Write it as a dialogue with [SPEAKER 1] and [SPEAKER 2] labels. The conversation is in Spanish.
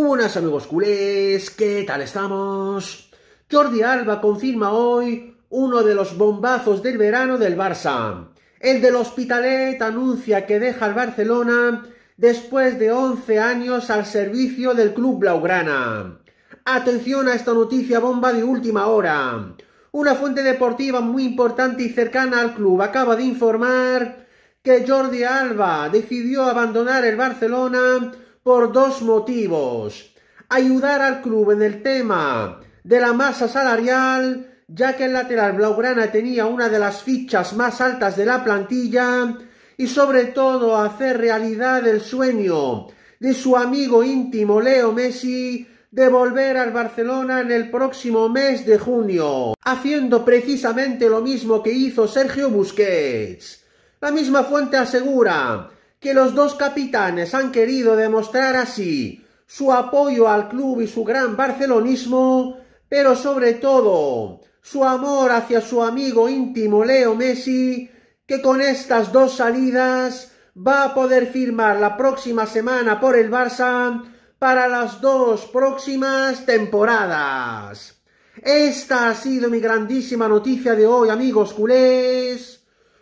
[SPEAKER 1] ¡Hola amigos culés, ¿qué tal estamos? Jordi Alba confirma hoy uno de los bombazos del verano del Barça. El del Hospitalet anuncia que deja el Barcelona después de 11 años al servicio del club blaugrana. Atención a esta noticia bomba de última hora. Una fuente deportiva muy importante y cercana al club acaba de informar que Jordi Alba decidió abandonar el Barcelona por dos motivos. Ayudar al club en el tema de la masa salarial, ya que el lateral Blaugrana tenía una de las fichas más altas de la plantilla, y sobre todo hacer realidad el sueño de su amigo íntimo Leo Messi de volver al Barcelona en el próximo mes de junio, haciendo precisamente lo mismo que hizo Sergio Busquets. La misma fuente asegura que los dos capitanes han querido demostrar así su apoyo al club y su gran barcelonismo, pero sobre todo su amor hacia su amigo íntimo Leo Messi, que con estas dos salidas va a poder firmar la próxima semana por el Barça para las dos próximas temporadas. Esta ha sido mi grandísima noticia de hoy, amigos culés.